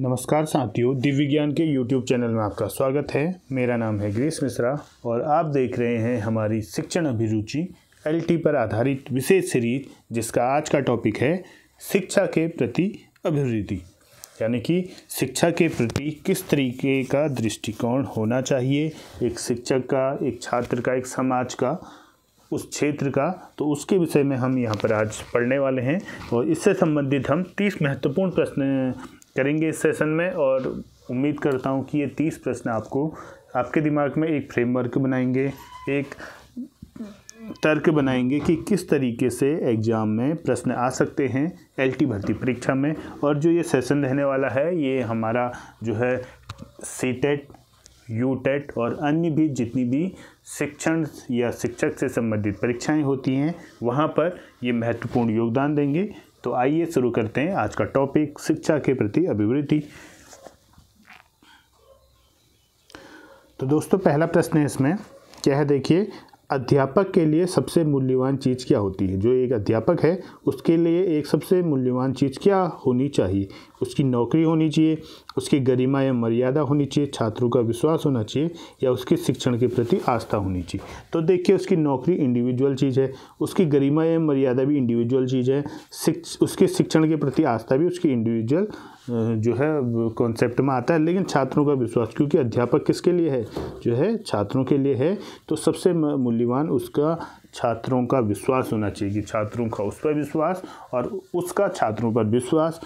नमस्कार साथियों दिव्य ज्ञान के यूट्यूब चैनल में आपका स्वागत है मेरा नाम है ग्रीस मिश्रा और आप देख रहे हैं हमारी शिक्षण अभिरुचि एल पर आधारित विशेष सीरीज जिसका आज का टॉपिक है शिक्षा के प्रति अभिवृद्धि यानी कि शिक्षा के प्रति किस तरीके का दृष्टिकोण होना चाहिए एक शिक्षक का एक छात्र का एक समाज का उस क्षेत्र का तो उसके विषय में हम यहाँ पर आज पढ़ने वाले हैं और इससे संबंधित हम तीस महत्वपूर्ण प्रश्न करेंगे इस सेशन में और उम्मीद करता हूँ कि ये तीस प्रश्न आपको आपके दिमाग में एक फ्रेमवर्क बनाएंगे एक तर्क बनाएंगे कि किस तरीके से एग्ज़ाम में प्रश्न आ सकते हैं एल भर्ती परीक्षा में और जो ये सेशन रहने वाला है ये हमारा जो है सी टेट यू टेट और अन्य भी जितनी भी शिक्षण या शिक्षक से संबंधित परीक्षाएं होती हैं वहाँ पर ये महत्वपूर्ण योगदान देंगे तो आइए शुरू करते हैं आज का टॉपिक शिक्षा के प्रति अभिवृत्ति तो दोस्तों पहला प्रश्न है इसमें क्या है देखिए अध्यापक के लिए सबसे मूल्यवान चीज़ क्या होती है जो एक अध्यापक है उसके लिए एक सबसे मूल्यवान चीज़ क्या होनी चाहिए उसकी नौकरी होनी चाहिए उसकी गरिमा या मर्यादा होनी चाहिए छात्रों का विश्वास होना चाहिए या उसके शिक्षण के प्रति आस्था होनी चाहिए तो देखिए उसकी नौकरी इंडिविजुअल चीज़ है उसकी गरिमा या मर्यादा भी इंडिविजुअल चीज़ है शिक्ष उसके शिक्षण के प्रति आस्था भी उसकी इंडिविजुअल जो है कॉन्सेप्ट में आता है लेकिन छात्रों का विश्वास क्योंकि अध्यापक किसके लिए है जो है छात्रों के लिए है तो सबसे मूल्यवान उसका छात्रों का विश्वास होना चाहिए कि छात्रों का उस पर विश्वास और उसका छात्रों पर विश्वास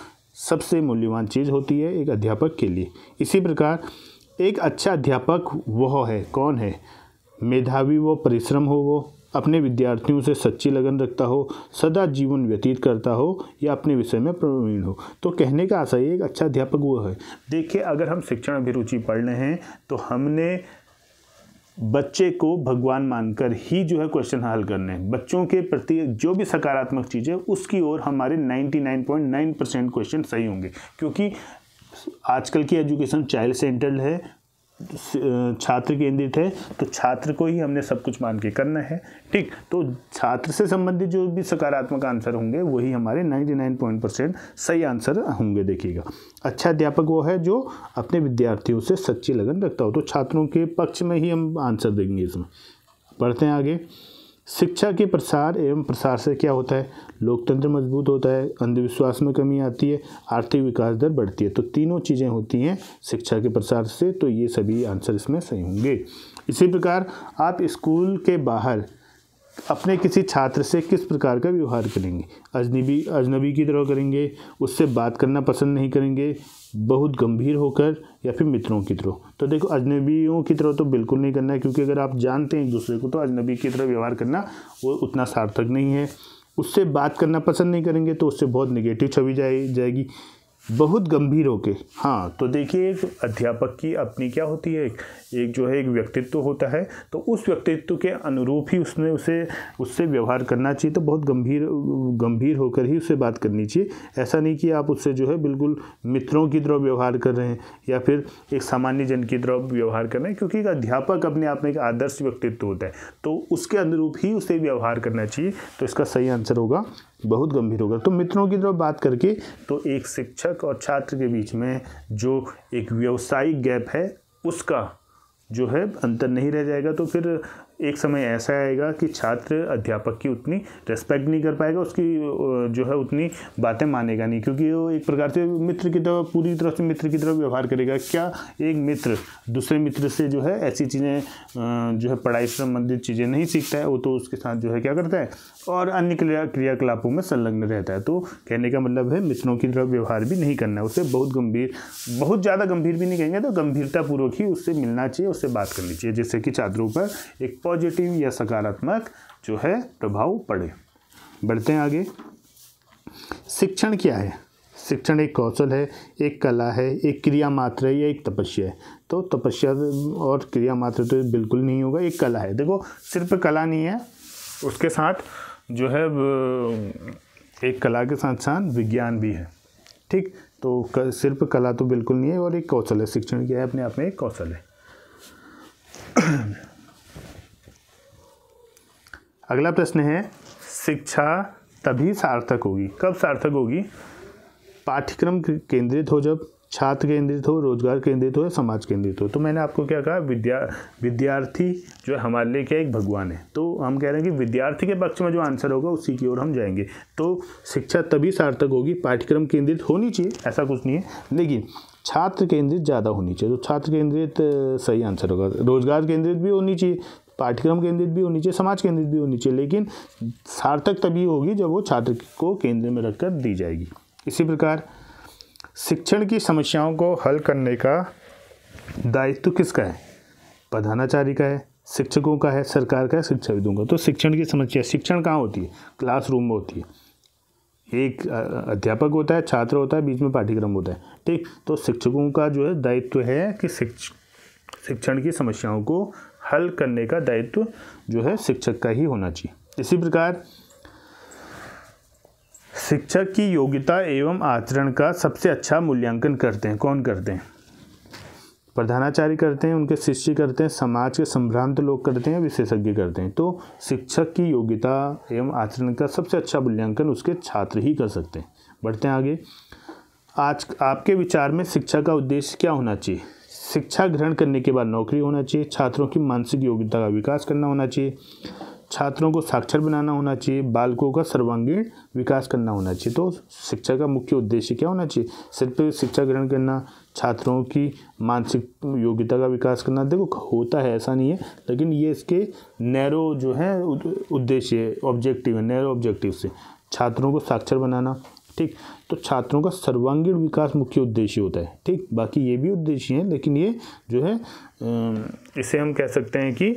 सबसे मूल्यवान चीज़ होती है एक अध्यापक के लिए इसी प्रकार एक अच्छा अध्यापक वह है कौन है मेधावी वो परिश्रम हो वो अपने विद्यार्थियों से सच्ची लगन रखता हो सदा जीवन व्यतीत करता हो या अपने विषय में प्रवीण हो तो कहने का आशा एक अच्छा अध्यापक वो है देखिए अगर हम शिक्षण अभिरुचि पढ़ रहे हैं तो हमने बच्चे को भगवान मानकर ही जो है क्वेश्चन हल करने हैं बच्चों के प्रति जो भी सकारात्मक चीज़ है उसकी ओर हमारे 99.9 परसेंट क्वेश्चन सही होंगे क्योंकि आजकल की एजुकेशन चाइल्ड सेंटर्ड है छात्र केंद्रित है तो छात्र को ही हमने सब कुछ मान के करना है ठीक तो छात्र से संबंधित जो भी सकारात्मक आंसर होंगे वही हमारे 99 परसेंट सही आंसर होंगे देखिएगा अच्छा अध्यापक वो है जो अपने विद्यार्थियों से सच्ची लगन रखता हो तो छात्रों के पक्ष में ही हम आंसर देंगे इसमें पढ़ते हैं आगे शिक्षा के प्रसार एवं प्रसार से क्या होता है लोकतंत्र मजबूत होता है अंधविश्वास में कमी आती है आर्थिक विकास दर बढ़ती है तो तीनों चीज़ें होती हैं शिक्षा के प्रसार से तो ये सभी आंसर इसमें सही होंगे इसी प्रकार आप स्कूल के बाहर अपने किसी छात्र से किस प्रकार का व्यवहार करेंगे अजनबी अजनबी की तरह करेंगे उससे बात करना पसंद नहीं करेंगे बहुत गंभीर होकर या फिर मित्रों की तरह तो देखो अजनबियों की तरह तो बिल्कुल नहीं करना है क्योंकि अगर आप जानते हैं एक दूसरे को तो अजनबी की तरह व्यवहार करना वो उतना सार्थक नहीं है उससे बात करना पसंद नहीं करेंगे तो उससे बहुत निगेटिव छवि जाए जाएगी बहुत गंभीर होके हाँ तो देखिए एक अध्यापक की अपनी क्या होती है एक जो है एक व्यक्तित्व होता है तो उस व्यक्तित्व के अनुरूप ही उसने उसे उससे व्यवहार करना चाहिए तो बहुत गंभीर गंभीर होकर ही उससे बात करनी चाहिए ऐसा नहीं कि आप उससे जो है बिल्कुल मित्रों की तरह व्यवहार कर रहे हैं या फिर एक सामान्य जन की तरह व्यवहार कर रहे हैं क्योंकि एक अध्यापक अपने आप में एक आदर्श व्यक्तित्व होता है तो उसके अनुरूप ही उसे व्यवहार करना चाहिए तो इसका सही आंसर होगा बहुत गंभीर होगा तो मित्रों की तरफ बात करके तो एक शिक्षक और छात्र के बीच में जो एक व्यवसायिक गैप है उसका जो है अंतर नहीं रह जाएगा तो फिर एक समय ऐसा आएगा कि छात्र अध्यापक की उतनी रेस्पेक्ट नहीं कर पाएगा उसकी जो है उतनी बातें मानेगा नहीं क्योंकि वो एक प्रकार से मित्र की तरह पूरी तरह से मित्र की तरह व्यवहार करेगा क्या एक मित्र दूसरे मित्र से जो है ऐसी चीज़ें जो है पढ़ाई संबंधित चीज़ें नहीं सीखता है वो तो उसके साथ जो है क्या करता है और अन्य क्रिया क्रियाकलापों में संलग्न रहता है तो कहने का मतलब है मित्रों की तरह व्यवहार भी नहीं करना है उसे बहुत गंभीर बहुत ज़्यादा गंभीर भी नहीं कहेंगे तो गंभीरतापूर्वक ही उससे मिलना चाहिए उससे बात करनी चाहिए जिससे कि छात्रों पर एक पॉजिटिव या सकारात्मक जो है प्रभाव पड़े बढ़ते हैं आगे शिक्षण क्या है शिक्षण एक कौशल है एक कला है एक क्रिया मात्र है या एक तपस्या है तो तपस्या और क्रिया मात्र तो बिल्कुल नहीं होगा एक कला है देखो सिर्फ कला नहीं है उसके साथ जो है एक कला के साथ साथ विज्ञान भी है ठीक तो सिर्फ कला तो बिल्कुल नहीं है और एक कौशल है शिक्षण क्या है अपने आप में एक कौशल है अगला प्रश्न है शिक्षा तभी सार्थक होगी कब सार्थक होगी पाठ्यक्रम केंद्रित हो जब छात्र केंद्रित हो रोजगार केंद्रित हो या समाज केंद्रित हो तो मैंने आपको क्या कहा विद्या विद्यार्थी जो है हमारे लिए क्या एक भगवान है तो हम कह रहे हैं कि विद्यार्थी के पक्ष में जो आंसर होगा उसी की ओर हम जाएंगे तो शिक्षा तभी सार्थक होगी पाठ्यक्रम केंद्रित होनी चाहिए ऐसा कुछ नहीं है लेकिन छात्र केंद्रित ज़्यादा होनी चाहिए तो छात्र केंद्रित सही आंसर होगा रोजगार केंद्रित भी होनी चाहिए पाठ्यक्रम केंद्रित भी होनी चाहिए समाज केंद्रित भी होनी चाहिए लेकिन सार्थक तभी होगी जब वो छात्र को केंद्र में रखकर दी जाएगी इसी प्रकार शिक्षण की समस्याओं को हल करने का दायित्व किसका है प्रधानाचार्य का है शिक्षकों का है सरकार का है शिक्षाविदों का तो शिक्षण की समस्या शिक्षण कहाँ होती है क्लासरूम में होती है एक अध्यापक होता है छात्र होता है बीच में पाठ्यक्रम होता है ठीक तो शिक्षकों का जो है दायित्व है कि शिक्षण की समस्याओं को हल करने का दायित्व जो है शिक्षक का ही होना चाहिए इसी प्रकार शिक्षक की योग्यता एवं आचरण का सबसे अच्छा मूल्यांकन करते हैं कौन करते हैं प्रधानाचार्य करते हैं उनके शिष्य करते हैं समाज के संभ्रांत लोग करते हैं विशेषज्ञ करते हैं तो शिक्षक की योग्यता एवं आचरण का सबसे अच्छा मूल्यांकन उसके छात्र ही कर सकते हैं बढ़ते हैं आगे आज आपके विचार में शिक्षा का उद्देश्य क्या होना चाहिए शिक्षा ग्रहण करने के बाद नौकरी होना चाहिए छात्रों की मानसिक योग्यता का विकास करना होना चाहिए छात्रों को साक्षर बनाना होना चाहिए बालकों का सर्वांगीण विकास करना होना चाहिए तो शिक्षा का मुख्य उद्देश्य क्या होना चाहिए सिर्फ शिक्षा ग्रहण करना छात्रों की मानसिक योग्यता का विकास करना देखो होता है ऐसा नहीं है लेकिन ये इसके नैरो जो है उद्देश्य ऑब्जेक्टिव है नैरो ऑब्जेक्टिव से छात्रों को साक्षर बनाना ठीक तो छात्रों का सर्वांगीण विकास मुख्य उद्देश्य होता है ठीक बाकी ये भी उद्देश्य हैं लेकिन ये जो है इसे हम कह सकते हैं कि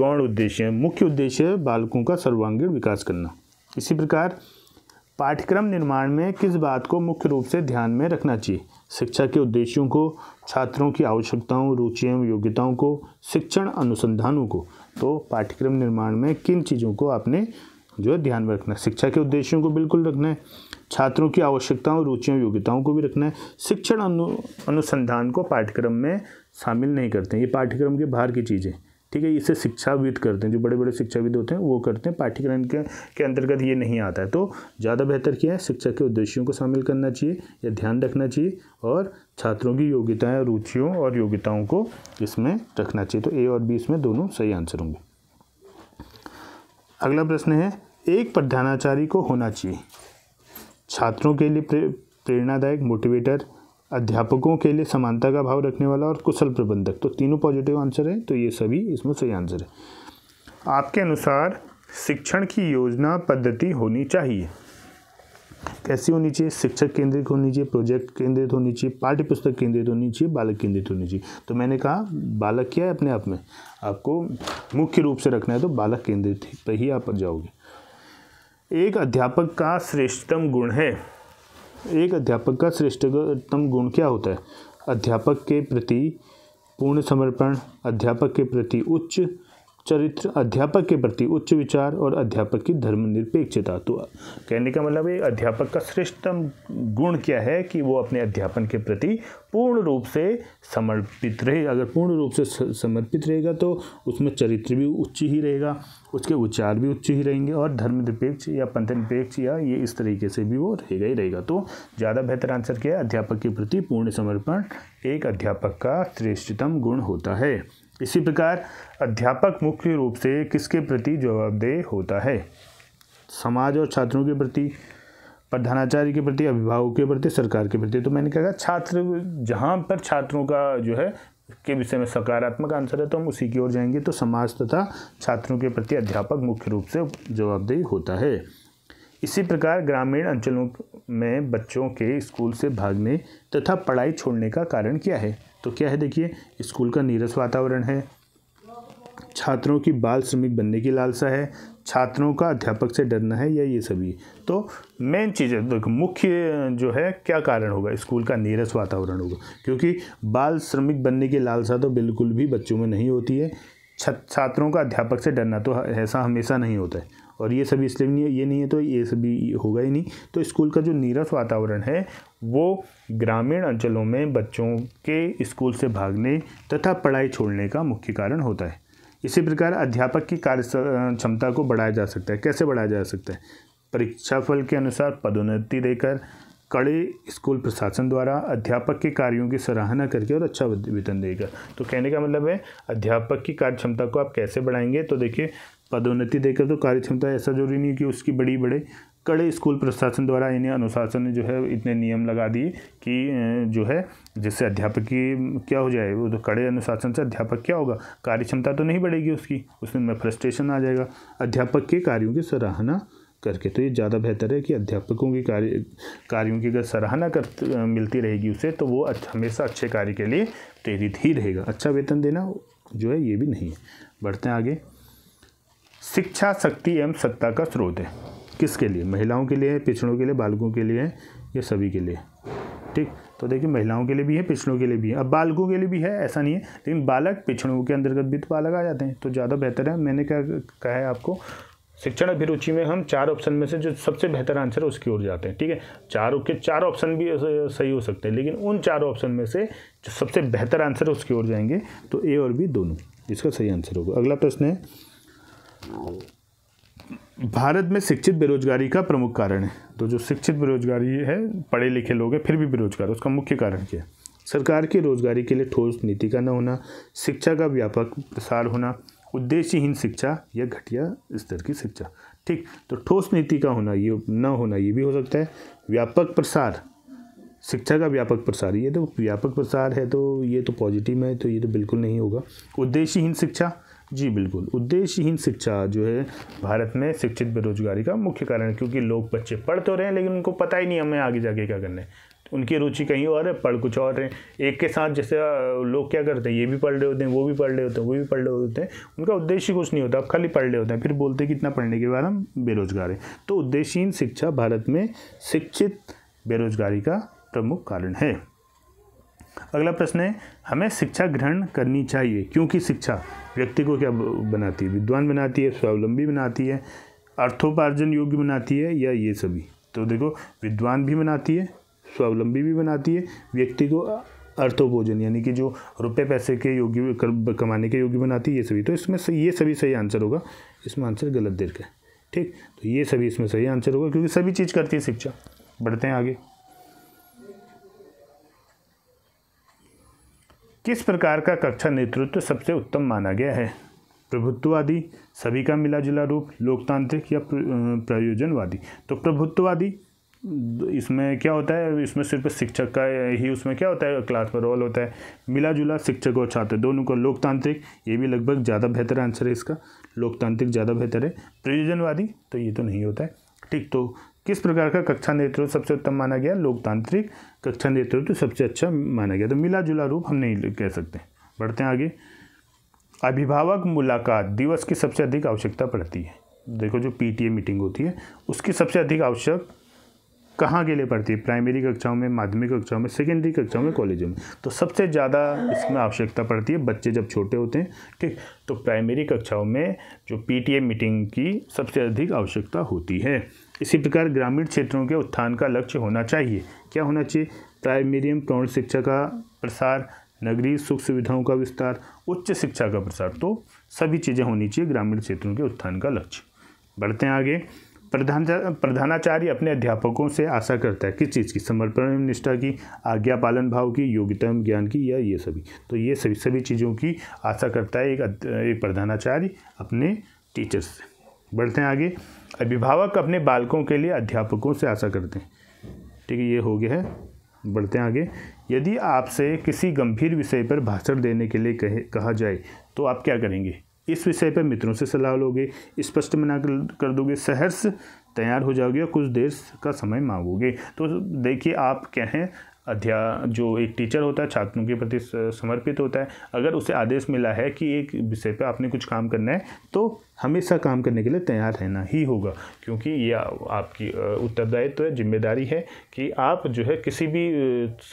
गौण उद्देश्य है मुख्य उद्देश्य है बालकों का सर्वांगीण विकास करना इसी प्रकार पाठ्यक्रम निर्माण में किस बात को मुख्य रूप से ध्यान में रखना चाहिए शिक्षा के उद्देश्यों को छात्रों की आवश्यकताओं रुचियों योग्यताओं को शिक्षण अनुसंधानों को तो पाठ्यक्रम निर्माण में किन चीज़ों को आपने जो है ध्यान में रखना शिक्षा के उद्देश्यों को बिल्कुल रखना है छात्रों की आवश्यकताओं रुचियों योग्यताओं को भी रखना है शिक्षण अनु अनुसंधान को पाठ्यक्रम में शामिल नहीं करते हैं ये पाठ्यक्रम के बाहर की चीज़ें ठीक है इसे शिक्षाविद करते हैं जो बड़े बड़े शिक्षाविद होते हैं वो करते हैं पाठ्यक्रम के के अंतर्गत ये नहीं आता है तो ज़्यादा बेहतर किया है शिक्षा के उद्देश्यों को शामिल करना चाहिए या ध्यान रखना चाहिए और छात्रों की योग्यताएँ रुचियों और योग्यताओं को इसमें रखना चाहिए तो ए और बी इसमें दोनों सही आंसर होंगे अगला प्रश्न है एक प्रधानाचारी को होना चाहिए छात्रों के लिए प्रे, प्रेरणादायक मोटिवेटर अध्यापकों के लिए समानता का भाव रखने वाला और कुशल प्रबंधक तो तीनों पॉजिटिव आंसर हैं तो ये सभी इसमें सही आंसर है आपके अनुसार शिक्षण की योजना पद्धति होनी चाहिए कैसी होनी चाहिए शिक्षक केंद्रित होनी चाहिए प्रोजेक्ट केंद्रित होनी चाहिए पाठ्य पुस्तक केंद्रित होनी चाहिए बालक केंद्रित होनी चाहिए तो मैंने कहा बालक क्या है अपने आप में आपको मुख्य रूप से रखना है तो बालक केंद्रित पर ही आप जाओगे एक अध्यापक का श्रेष्ठतम गुण है एक अध्यापक का श्रेष्ठतम गुण क्या होता है अध्यापक के प्रति पूर्ण समर्पण अध्यापक के प्रति उच्च चरित्र अध्यापक के प्रति उच्च विचार और अध्यापक की धर्मनिरपेक्षता तो कहने का मतलब ये अध्यापक का श्रेष्ठतम गुण क्या है कि वो अपने अध्यापन के प्रति पूर्ण रूप से समर्पित रहे अगर पूर्ण रूप से समर्पित रहेगा तो उसमें चरित्र भी उच्च ही रहेगा उसके विचार भी उच्च ही रहेंगे और धर्मनिरपेक्ष या पंथनिरपेक्ष या ये इस तरीके से भी वो रहेगा ही रहेगा तो ज़्यादा बेहतर आंसर क्या है अध्यापक के प्रति पूर्ण समर्पण एक अध्यापक का श्रेष्ठतम गुण होता है इसी प्रकार अध्यापक मुख्य रूप से किसके प्रति जवाबदेह होता है समाज और छात्रों के प्रति प्रधानाचार्य के प्रति अभिभावक के प्रति सरकार के प्रति तो मैंने कहा छात्र जहाँ पर छात्रों का जो है के विषय में सकारात्मक आंसर है तो हम उसी की ओर जाएंगे तो समाज तथा छात्रों के प्रति अध्यापक मुख्य रूप से जवाबदेही होता है इसी प्रकार ग्रामीण अंचलों में बच्चों के स्कूल से भागने तथा पढ़ाई छोड़ने का कारण क्या है तो क्या है देखिए स्कूल का नीरस वातावरण है छात्रों की बाल श्रमिक बनने की लालसा है छात्रों का अध्यापक से डरना है या ये सभी तो मेन चीज़ है देखो मुख्य जो है क्या कारण होगा स्कूल का नीरस वातावरण होगा क्योंकि बाल श्रमिक बनने की लालसा तो बिल्कुल भी बच्चों में नहीं होती है छात्रों का अध्यापक से डरना तो ऐसा हमेशा नहीं होता है और ये सभी इसलिए नहीं ये नहीं है तो ये सभी होगा ही नहीं तो स्कूल का जो नीरस वातावरण है वो ग्रामीण अंचलों में बच्चों के स्कूल से भागने तथा पढ़ाई छोड़ने का मुख्य कारण होता है इसी प्रकार अध्यापक की कार्य क्षमता को बढ़ाया जा सकता है कैसे बढ़ाया जा सकता है परीक्षा फल के अनुसार पदोन्नति देकर कड़े स्कूल प्रशासन द्वारा अध्यापक के कार्यों की सराहना करके और अच्छा वेतन देगा तो कहने का मतलब है अध्यापक की कार्य क्षमता को आप कैसे बढ़ाएंगे तो देखिए पदोन्नति देकर तो कार्य क्षमता ऐसा जरूरी नहीं कि उसकी बड़ी बड़े कड़े स्कूल प्रशासन द्वारा इन्हें अनुशासन ने जो है इतने नियम लगा दिए कि जो है जिससे अध्यापक की क्या हो जाए वो तो कड़े अनुशासन से अध्यापक क्या होगा कार्य क्षमता तो नहीं बढ़ेगी उसकी उसमें में फ्रस्ट्रेशन आ जाएगा अध्यापक के कार्यों की सराहना करके तो ये ज़्यादा बेहतर है कि अध्यापकों की कार्य कार्यों की अगर सराहना कर मिलती रहेगी उसे तो वो हमेशा अच्छे कार्य के लिए प्रेरित ही रहेगा अच्छा वेतन देना जो है ये भी नहीं है बढ़ते हैं आगे शिक्षा शक्ति एवं सत्ता का स्रोत है किसके लिए महिलाओं के लिए है पिछड़ों के लिए बालकों के लिए है या सभी के लिए ठीक तो देखिए महिलाओं के लिए भी है पिछड़ों के लिए भी है अब बालकों के लिए भी है ऐसा नहीं है लेकिन बालक पिछड़ों के अंतर्गत भी तो बालक आ जाते हैं तो ज़्यादा बेहतर है मैंने क्या कहा है आपको शिक्षण अभिरुचि में हम चार ऑप्शन में से जो सबसे बेहतर आंसर है उसकी ओर जाते हैं ठीक है चारों के चार ऑप्शन भी सही हो सकते हैं लेकिन उन चार ऑप्शन में से जो सबसे बेहतर आंसर है उसकी ओर जाएंगे तो ए और बी दोनों इसका सही आंसर होगा अगला प्रश्न है भारत में शिक्षित बेरोजगारी का प्रमुख कारण है तो जो शिक्षित बेरोजगारी है पढ़े लिखे लोग हैं फिर भी बेरोजगार उसका मुख्य कारण क्या है सरकार की रोजगारी के लिए ठोस नीति का न होना शिक्षा का व्यापक प्रसार होना उद्देश्यहीन शिक्षा या घटिया स्तर की शिक्षा ठीक तो ठोस नीति का होना ये न होना ये भी हो सकता है व्यापक प्रसार शिक्षा का व्यापक प्रसार ये तो व्यापक प्रसार है तो ये तो पॉजिटिव है तो ये तो बिल्कुल नहीं होगा उद्देश्यहीन शिक्षा जी बिल्कुल उद्देश्यहीन शिक्षा जो है भारत में शिक्षित बेरोजगारी का मुख्य कारण है क्योंकि लोग बच्चे पढ़ तो रहे हैं लेकिन उनको पता ही नहीं हमें आगे जाके क्या करना है उनकी रुचि कहीं और है पढ़ कुछ और हैं एक के साथ जैसे लोग क्या करते हैं ये भी पढ़ रहे होते हैं वो भी पढ़ रहे होते हैं वो भी पढ़ रहे होते हैं उनका उद्देश्य कुछ नहीं होता अब खाली पढ़ रहे होते हैं फिर बोलते हैं कि इतना पढ़ने के बाद हम बेरोजगार हैं तो उद्देश्यहीन शिक्षा भारत में शिक्षित बेरोजगारी का प्रमुख कारण है अगला प्रश्न है हमें शिक्षा ग्रहण करनी चाहिए क्योंकि शिक्षा व्यक्ति को क्या बनाती है विद्वान बनाती है स्वावलंबी बनाती है अर्थोपार्जन योग्य बनाती है या ये सभी तो देखो विद्वान भी बनाती है स्वावलंबी भी बनाती है व्यक्ति को अर्थोपोजन यानी कि जो रुपए पैसे के योग्य कमाने के योग्य बनाती है ये सभी तो इसमें ये सभी सही आंसर होगा इसमें आंसर गलत देर का ठीक तो ये सभी इसमें सही आंसर होगा क्योंकि सभी चीज़ करती है शिक्षा बढ़ते हैं आगे किस प्रकार का कक्षा नेतृत्व सबसे उत्तम माना गया है प्रभुत्ववादी सभी का मिला जुला रूप लोकतांत्रिक या प्रयोजनवादी तो प्रभुत्ववादी इसमें क्या होता है इसमें सिर्फ शिक्षक का ही उसमें क्या होता है क्लास में रोल होता है मिला जुला शिक्षक और छात्र दोनों को लोकतांत्रिक ये भी लगभग ज़्यादा बेहतर आंसर है इसका लोकतांत्रिक ज़्यादा बेहतर है प्रयोजनवादी तो ये तो नहीं होता है ठीक तो किस प्रकार का कक्षा नेतृत्व सबसे उत्तम माना गया लोकतांत्रिक कक्षा नेतृत्व तो सबसे अच्छा माना गया तो मिला जुला रूप हम नहीं कह सकते बढ़ते हैं आगे अभिभावक मुलाकात दिवस की सबसे अधिक आवश्यकता पड़ती है देखो जो पीटीए मीटिंग होती है उसकी सबसे अधिक आवश्यक कहाँ के लिए पड़ती है प्राइमरी कक्षाओं में माध्यमिक कक्षाओं में सेकेंडरी कक्षाओं में कॉलेजों में तो सबसे ज़्यादा इसमें आवश्यकता पड़ती है बच्चे जब छोटे होते हैं ठीक तो प्राइमरी कक्षाओं में जो पीटीए मीटिंग की सबसे अधिक आवश्यकता होती है इसी प्रकार ग्रामीण क्षेत्रों के उत्थान का लक्ष्य होना चाहिए क्या होना चाहिए प्राइमेरियम प्रौढ़ शिक्षा का प्रसार नगरीय सुख सुविधाओं का विस्तार उच्च शिक्षा का प्रसार तो सभी चीज़ें होनी चाहिए ग्रामीण क्षेत्रों के उत्थान का लक्ष्य बढ़ते हैं आगे प्रधान प्रधानाचार्य अपने अध्यापकों से आशा करता है किस चीज़ की समर्पण निष्ठा की आज्ञा पालन भाव की योग्यता एवं ज्ञान की या ये सभी तो ये सभी सभी चीज़ों की आशा करता है एक एक प्रधानाचार्य अपने टीचर्स से बढ़ते हैं आगे अभिभावक अपने बालकों के लिए अध्यापकों से आशा करते हैं ठीक है ये हो गया है बढ़ते हैं आगे यदि आपसे किसी गंभीर विषय पर भाषण देने के लिए कहे कहा जाए तो आप क्या करेंगे इस विषय पर मित्रों से सलाह लोगे स्पष्ट मना कर दोगे सहर्ष तैयार हो जाओगे और कुछ देर का समय मांगोगे तो देखिए आप क्या हैं अध्या जो एक टीचर होता है छात्रों के प्रति समर्पित होता है अगर उसे आदेश मिला है कि एक विषय पर आपने कुछ काम करना है तो हमेशा काम करने के लिए तैयार रहना ही होगा क्योंकि यह आपकी उत्तरदायित्व तो जिम्मेदारी है कि आप जो है किसी भी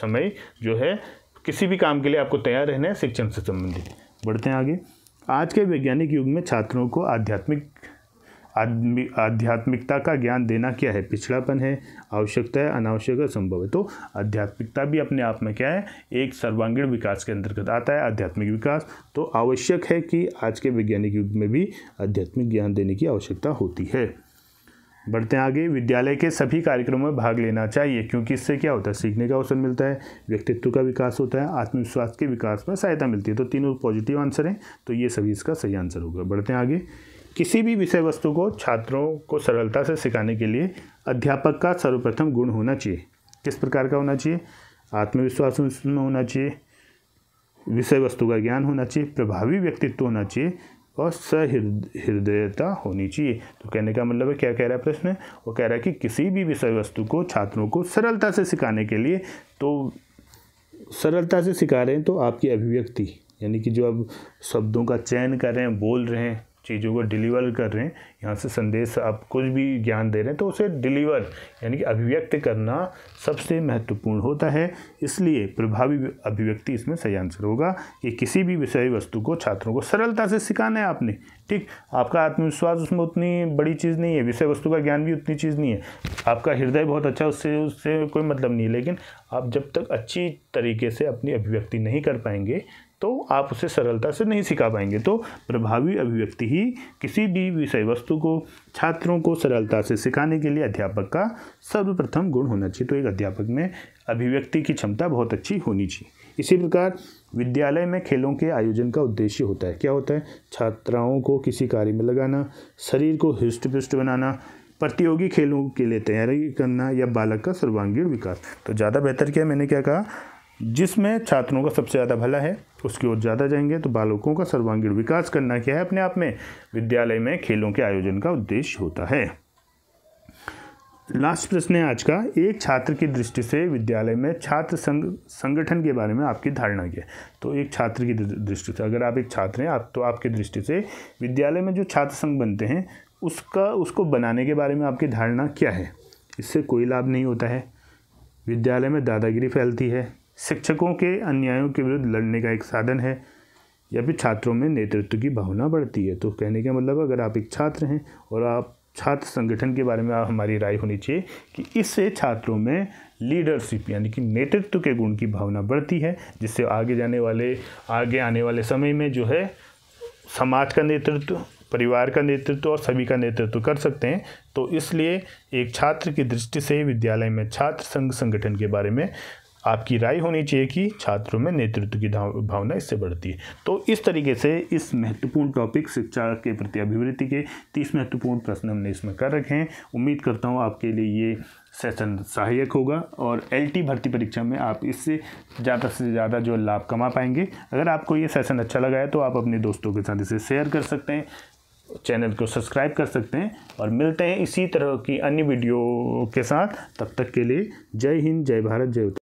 समय जो है किसी भी काम के लिए आपको तैयार रहना है शिक्षण से संबंधित बढ़ते हैं आगे आज के वैज्ञानिक युग में छात्रों को आध्यात्मिक आध्यात्मिकता का ज्ञान देना क्या है पिछड़ापन है आवश्यकता है अनावश्यक है संभव है तो आध्यात्मिकता भी अपने आप में क्या है एक सर्वांगीण विकास के अंतर्गत आता है आध्यात्मिक विकास तो आवश्यक है कि आज के वैज्ञानिक युग में भी आध्यात्मिक ज्ञान देने की आवश्यकता होती है बढ़ते हैं आगे विद्यालय के सभी कार्यक्रमों में भाग लेना चाहिए क्योंकि इससे क्या होता है सीखने का अवसर मिलता है व्यक्तित्व का विकास होता है आत्मविश्वास के विकास में सहायता मिलती है तो तीनों पॉजिटिव आंसर हैं तो ये सभी इसका सही आंसर होगा बढ़ते हैं आगे किसी भी विषय वस्तु को छात्रों को सरलता से सिखाने के लिए अध्यापक का सर्वप्रथम गुण होना चाहिए किस प्रकार का होना चाहिए आत्मविश्वास में होना चाहिए विषय वस्तु का ज्ञान होना चाहिए प्रभावी व्यक्तित्व होना चाहिए और सहृदयता होनी चाहिए तो कहने का मतलब है क्या कह रहा है प्रश्न वो कह रहा है कि किसी भी विषय वस्तु को छात्रों को सरलता से सिखाने के लिए तो सरलता से सिखा रहे हैं तो आपकी अभिव्यक्ति यानी कि जो आप शब्दों का चयन कर रहे हैं बोल रहे हैं चीज़ों को डिलीवर कर रहे हैं यहाँ से संदेश आप कुछ भी ज्ञान दे रहे हैं तो उसे डिलीवर यानी कि अभिव्यक्त करना सबसे महत्वपूर्ण होता है इसलिए प्रभावी अभिव्यक्ति इसमें सही आंसर होगा कि किसी भी विषय वस्तु को छात्रों को सरलता से सिखाना है आपने ठीक आपका आत्मविश्वास उसमें उतनी बड़ी चीज़ नहीं है विषय वस्तु का ज्ञान भी उतनी चीज़ नहीं है आपका हृदय बहुत अच्छा उससे उससे कोई मतलब नहीं है लेकिन आप जब तक अच्छी तरीके से अपनी अभिव्यक्ति नहीं कर पाएंगे तो आप उसे सरलता से नहीं सिखा पाएंगे तो प्रभावी अभिव्यक्ति ही किसी भी विषय वस्तु को छात्रों को सरलता से सिखाने के लिए अध्यापक का सर्वप्रथम गुण होना चाहिए तो एक अध्यापक में अभिव्यक्ति की क्षमता बहुत अच्छी होनी चाहिए इसी प्रकार विद्यालय में खेलों के आयोजन का उद्देश्य होता है क्या होता है छात्राओं को किसी कार्य में लगाना शरीर को हृष्ट पुष्ट बनाना प्रतियोगी खेलों के लिए तैयारी करना या बालक का सर्वांगीण विकास तो ज़्यादा बेहतर क्या मैंने क्या कहा जिसमें छात्रों का सबसे ज़्यादा भला है उसकी ओर ज़्यादा जाएंगे तो बालकों का सर्वांगीण विकास करना क्या है अपने आप में विद्यालय में खेलों के आयोजन का उद्देश्य होता है लास्ट प्रश्न है आज का एक छात्र की दृष्टि से विद्यालय में छात्र संग संगठन के बारे में आपकी धारणा क्या है तो एक छात्र की दृष्टि से अगर आप एक छात्र हैं आप तो आपकी दृष्टि से विद्यालय में जो छात्र संघ बनते हैं उसका उसको बनाने के बारे में आपकी धारणा क्या है इससे कोई लाभ नहीं होता है विद्यालय में दादागिरी फैलती है शिक्षकों के अन्यायों के विरुद्ध लड़ने का एक साधन है या फिर छात्रों में नेतृत्व की भावना बढ़ती है तो कहने का मतलब अगर आप एक छात्र हैं और आप छात्र संगठन के बारे में हमारी राय होनी चाहिए कि इससे छात्रों में लीडरशिप यानी कि नेतृत्व के गुण की भावना बढ़ती है जिससे आगे जाने वाले आगे आने वाले समय में जो है समाज का नेतृत्व परिवार का नेतृत्व और सभी का नेतृत्व कर सकते हैं तो इसलिए एक छात्र की दृष्टि से विद्यालय में छात्र संघ संगठन के बारे में आपकी राय होनी चाहिए कि छात्रों में नेतृत्व की भावना इससे बढ़ती है तो इस तरीके से इस महत्वपूर्ण टॉपिक शिक्षा के प्रति अभिवृत्ति के तीस महत्वपूर्ण प्रश्न हमने इसमें कर रखे हैं उम्मीद करता हूँ आपके लिए ये सेशन सहायक होगा और एलटी भर्ती परीक्षा में आप इससे ज़्यादा से ज़्यादा जो लाभ कमा पाएंगे अगर आपको ये सेशन अच्छा लगा है तो आप अपने दोस्तों के साथ इसे शेयर कर सकते हैं चैनल को सब्सक्राइब कर सकते हैं और मिलते हैं इसी तरह की अन्य वीडियो के साथ तब तक के लिए जय हिंद जय भारत जय